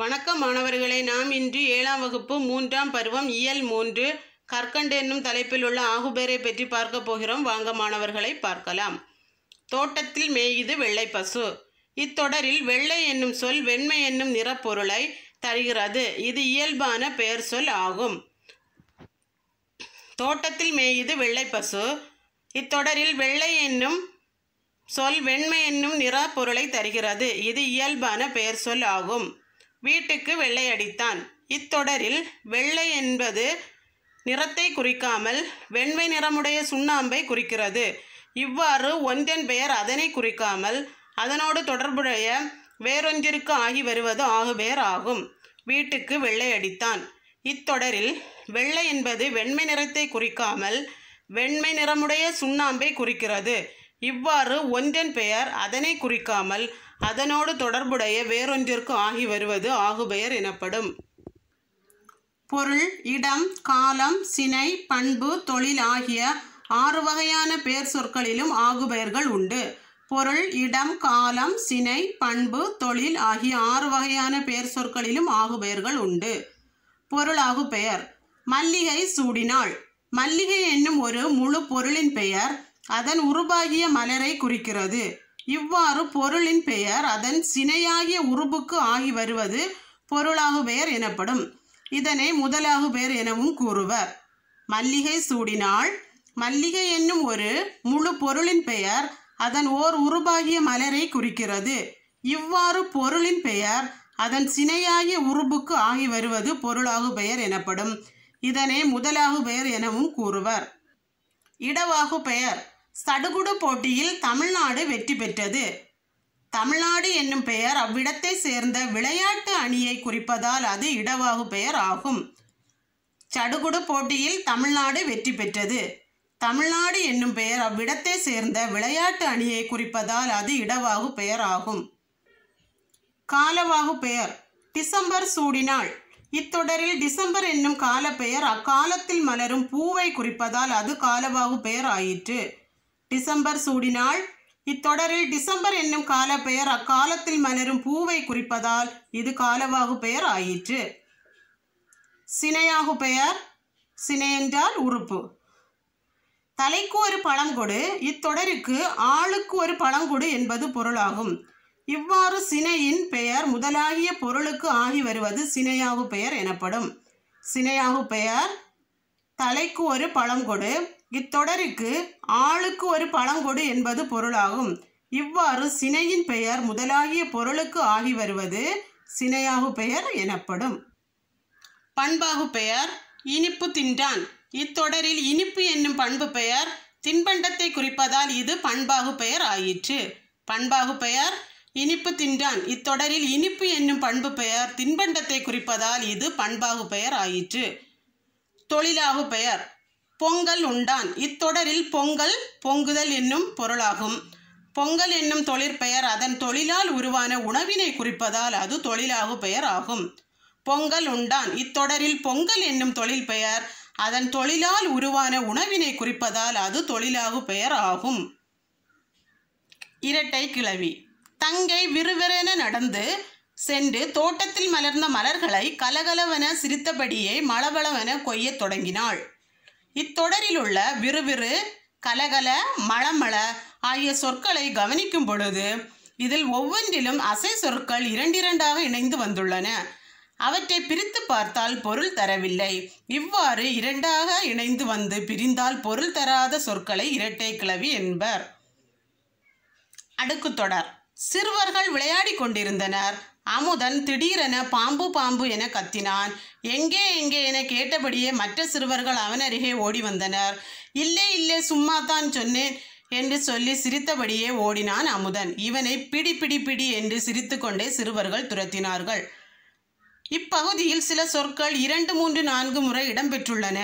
வணக்கம் மாணவர்களே நாம் இன்று ஏழாம் வகுப்பு மூன்றாம் பருவம் இயல் மூன்று கற்கண்டு என்னும் தலைப்பில் உள்ள ஆகுபேரை பற்றி பார்க்க போகிறோம் வாங்க மாணவர்களை பார்க்கலாம் தோட்டத்தில் மேயுது வெள்ளை பசு இத்தொடரில் வெள்ளை என்னும் சொல் வெண்மை என்னும் நிறப்பொருளை தருகிறது இது இயல்பான பெயர் சொல் ஆகும் தோட்டத்தில் மேயுது வெள்ளை பசு இத்தொடரில் வெள்ளை என்னும் சொல் வெண்மை என்னும் நிறப்பொருளை தருகிறது இது இயல்பான பெயர் சொல் ஆகும் வீட்டுக்கு வெள்ளை அடித்தான் இத்தொடரில் வெள்ளை என்பது நிறத்தை குறிக்காமல் வெண்மை நிறமுடைய சுண்ணாம்பை குறிக்கிறது இவ்வாறு ஒன்றன் பெயர் அதனை குறிக்காமல் அதனோடு தொடர்புடைய வேறொன்றிற்கு ஆகி வருவது பெயர் ஆகும் வீட்டுக்கு வெள்ளை அடித்தான் இத்தொடரில் வெள்ளை என்பது வெண்மை நிறத்தை குறிக்காமல் வெண்மை நிறமுடைய சுண்ணாம்பை குறிக்கிறது இவ்வாறு ஒன்றன் பெயர் அதனை குறிக்காமல் அதனோடு தொடர்புடைய வேறொன்றிற்கு ஆகி வருவது ஆகுபெயர் எனப்படும் பொருள் இடம் காலம் சினை பண்பு தொழில் ஆகிய ஆறு வகையான பெயர் சொற்களிலும் ஆகுபெயர்கள் உண்டு பொருள் இடம் காலம் சினை பண்பு தொழில் ஆகிய ஆறு வகையான பெயர் சொற்களிலும் ஆகுபெயர்கள் உண்டு பொருளாகு பெயர் மல்லிகை சூடினாள் மல்லிகை என்னும் ஒரு முழு பொருளின் பெயர் அதன் உருபாகிய மலரை குறிக்கிறது இவ்வாறு பொருளின் பெயர் அதன் சினையாகிய உருபுக்கு ஆகி வருவது பொருளாகு பெயர் எனப்படும் இதனை முதலாகு பெயர் எனவும் கூறுவர் மல்லிகை சூடினாள் மல்லிகை என்னும் ஒரு முழு பொருளின் பெயர் அதன் ஓர் உருபாகிய மலரை குறிக்கிறது இவ்வாறு பொருளின் பெயர் அதன் சினையாகிய உருபுக்கு ஆகி வருவது பொருளாகு பெயர் எனப்படும் இதனை முதலாகு பெயர் எனவும் கூறுவர் இடவாகு பெயர் சடுகுடு போட்டியில் தமிழ்நாடு வெற்றி பெற்றது தமிழ்நாடு என்னும் பெயர் அவ்விடத்தை சேர்ந்த விளையாட்டு அணியை குறிப்பதால் அது இடவாகு பெயர் ஆகும் சடுகுடு போட்டியில் தமிழ்நாடு வெற்றி பெற்றது தமிழ்நாடு என்னும் பெயர் அவ்விடத்தை சேர்ந்த விளையாட்டு அணியை குறிப்பதால் அது இடவாகு பெயர் ஆகும் காலவாகு பெயர் டிசம்பர் சூடினாள் இத்தொடரில் டிசம்பர் என்னும் கால பெயர் அக்காலத்தில் மலரும் பூவை குறிப்பதால் அது காலவாகு பெயர் ஆயிற்று டிசம்பர் சூடினாள் இத்தொடரில் டிசம்பர் என்னும் கால பெயர் அக்காலத்தில் மலரும் பூவை குறிப்பதால் இது காலவாகு பெயர் ஆயிற்று சினையாகு பெயர் சினை என்றால் உறுப்பு தலைக்கு ஒரு பழங்கொடு இத்தொடருக்கு ஆளுக்கு ஒரு பழங்கொடு என்பது பொருளாகும் இவ்வாறு சினையின் பெயர் முதலாகிய பொருளுக்கு ஆகி வருவது சினையாகு பெயர் எனப்படும் சினையாகு பெயர் தலைக்கு ஒரு பழங்கொடு இத்தொடருக்கு ஆளுக்கு ஒரு பழங்கொடு என்பது பொருளாகும் இவ்வாறு சினையின் பெயர் முதலாகிய பொருளுக்கு ஆகி வருவது சினையாகு பெயர் எனப்படும் பண்பாகு பெயர் இனிப்பு தின்றான் இத்தொடரில் இனிப்பு என்னும் பண்பு பெயர் தின்பண்டத்தை குறிப்பதால் இது பண்பாகு பெயர் ஆயிற்று பண்பாகு பெயர் இனிப்பு தின்றான் இத்தொடரில் இனிப்பு என்னும் பண்பு பெயர் தின்பண்டத்தை குறிப்பதால் இது பண்பாகு பெயர் ஆயிற்று தொழிலாகு பெயர் பொங்கல் உண்டான் இத்தொடரில் பொங்கல் பொங்குதல் என்னும் பொருளாகும் பொங்கல் என்னும் தொழிற்பெயர் அதன் தொழிலால் உருவான உணவினை குறிப்பதால் அது தொழிலாகு பெயர் ஆகும் பொங்கல் உண்டான் இத்தொடரில் பொங்கல் என்னும் தொழில் பெயர் அதன் தொழிலால் உருவான உணவினை குறிப்பதால் அது தொழிலாகு பெயர் ஆகும் இரட்டை கிளவி தங்கை விறுவிறென நடந்து சென்று தோட்டத்தில் மலர்ந்த மலர்களை கலகலவென சிரித்தபடியே மளபளவென கொய்யத் தொடங்கினாள் இத்தொடரில் உள்ள விறுவிறு கலகல மளமள ஆகிய சொற்களை கவனிக்கும் பொழுது இதில் ஒவ்வொன்றிலும் அசை சொற்கள் இரண்டிரண்டாக இணைந்து வந்துள்ளன அவற்றை பிரித்து பார்த்தால் பொருள் தரவில்லை இவ்வாறு இரண்டாக இணைந்து வந்து பிரிந்தால் பொருள் தராத சொற்களை இரட்டை கிளவி என்பர் அடுக்கு தொடர் சிறுவர்கள் விளையாடி கொண்டிருந்தனர் அமுதன் திடீரென பாம்பு பாம்பு என கத்தினான் எங்கே எங்கே என கேட்டபடியே மற்ற சிறுவர்கள் அவன் அருகே ஓடி வந்தனர் இல்லை இல்லை சும்மா தான் சொன்னேன் என்று சொல்லி சிரித்தபடியே ஓடினான் அமுதன் இவனை பிடி பிடி பிடி என்று சிரித்துக்கொண்டே சிறுவர்கள் துரத்தினார்கள் இப்பகுதியில் சில சொற்கள் இரண்டு மூன்று நான்கு முறை இடம்பெற்றுள்ளன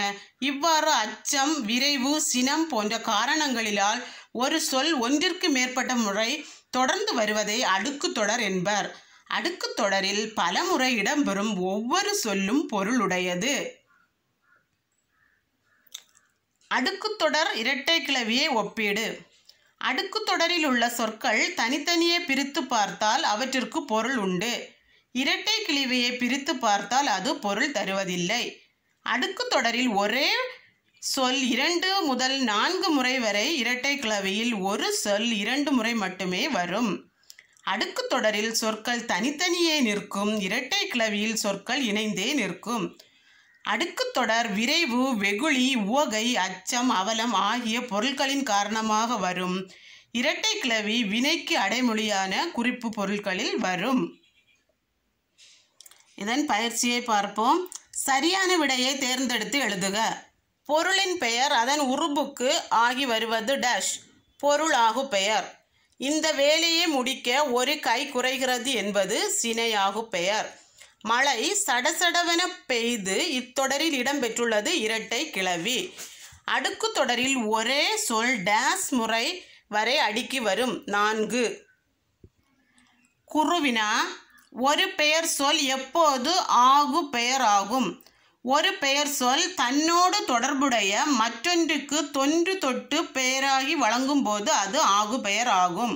இவ்வாறு அச்சம் விரைவு சினம் போன்ற காரணங்களிலால் ஒரு சொல் ஒன்றிற்கு மேற்பட்ட முறை தொடர்ந்து வருவதை அடுக்கு தொடர் என்பர் அடுக்கு தொடரில் பலமுறை இடம்பெறும் ஒவ்வொரு சொல்லும் பொருளுடையது அடுக்கு தொடர் இரட்டை கிளவியை ஒப்பீடு அடுக்கு தொடரில் உள்ள சொற்கள் தனித்தனியே பிரித்து பார்த்தால் அவற்றிற்கு பொருள் உண்டு இரட்டை கிளிவியை பிரித்து பார்த்தால் அது பொருள் தருவதில்லை அடுக்கு தொடரில் ஒரே சொல் இரண்டு முதல் நான்கு முறை வரை இரட்டை கிளவியில் ஒரு சொல் இரண்டு முறை மட்டுமே வரும் அடுக்கு தொடரில் சொற்கள் தனித்தனியே நிற்கும் இரட்டை கிளவியில் சொற்கள் இணைந்தே நிற்கும் அடுக்கு தொடர் விரைவு வெகுளி உவகை அச்சம் அவலம் ஆகிய பொருட்களின் காரணமாக வரும் இரட்டை கிளவி வினைக்கு அடைமொழியான குறிப்பு பொருட்களில் வரும் இதன் பயிற்சியை பார்ப்போம் சரியான விடையை தேர்ந்தெடுத்து எழுதுக பொருளின் பெயர் அதன் உருபுக்கு ஆகி வருவது டேஷ் பொருளாகு பெயர் இந்த வேலையை முடிக்க ஒரு கை குறைகிறது என்பது சினையாகு பெயர் மழை சடசடவென பெய்து இத்தொடரில் இடம்பெற்றுள்ளது இரட்டை கிளவி அடுக்கு தொடரில் ஒரே சொல் டேஸ் முறை வரை அடுக்கி வரும் நான்கு குருவினா ஒரு பெயர் சொல் எப்போது ஆகு பெயர் ஆகும் ஒரு பெயர் சொல் தன்னோடு தொடர்புடைய மற்றொன்றுக்கு தொன்று தொட்டு பெயராகி வழங்கும் போது அது ஆகு பெயர் ஆகும்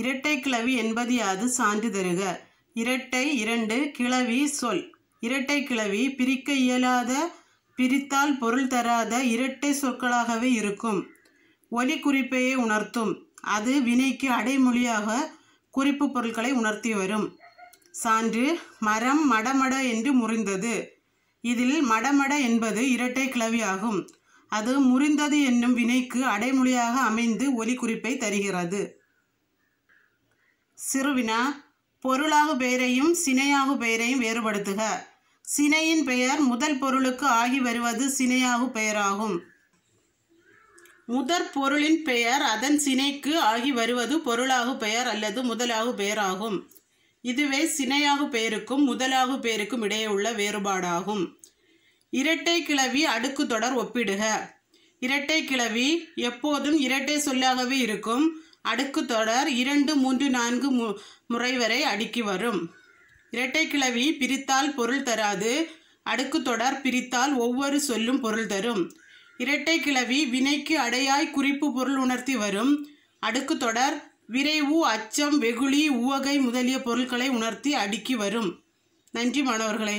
இரட்டை கிளவி என்பது யாது சான்று தருக இரட்டை இரண்டு கிளவி சொல் இரட்டை கிளவி பிரிக்க இயலாத பிரித்தால் பொருள் தராத இரட்டை சொற்களாகவே இருக்கும் ஒலி குறிப்பையை உணர்த்தும் அது வினைக்கு அடைமொழியாக குறிப்பு பொருட்களை உணர்த்தி வரும் சான்று மரம் மடமட என்று முறிந்தது இதில் மடமட என்பது இரட்டை கிளவியாகும் அது முறிந்தது என்னும் வினைக்கு அடைமொழியாக அமைந்து ஒலி குறிப்பை தருகிறது சிறுவினா பொருளாகு பெயரையும் சினையாகு பெயரையும் வேறுபடுத்துக சினையின் பெயர் முதல் பொருளுக்கு ஆகி வருவது சினையாகு பெயராகும் முதற் பொருளின் பெயர் அதன் சினைக்கு ஆகி வருவது பொருளாகு பெயர் அல்லது முதலாகு பெயராகும் இதுவே சினையாகு பேருக்கும் முதலாகு பேருக்கும் இடையே உள்ள வேறுபாடாகும் இரட்டை கிளவி அடுக்கு தொடர் ஒப்பிடுக இரட்டை கிளவி எப்போதும் இரட்டை சொல்லாகவே இருக்கும் அடுக்கு தொடர் இரண்டு மூன்று நான்கு மு முறை வரை அடுக்கி வரும் இரட்டை கிளவி பிரித்தால் பொருள் தராது அடுக்கு தொடர் பிரித்தால் ஒவ்வொரு சொல்லும் பொருள் தரும் இரட்டை கிளவி வினைக்கு அடையாய் குறிப்பு பொருள் உணர்த்தி வரும் அடுக்கு தொடர் விரைவு அச்சம் வெகுளி உவகை முதலிய பொருட்களை உணர்த்தி அடுக்கி வரும் நன்றி மாணவர்களே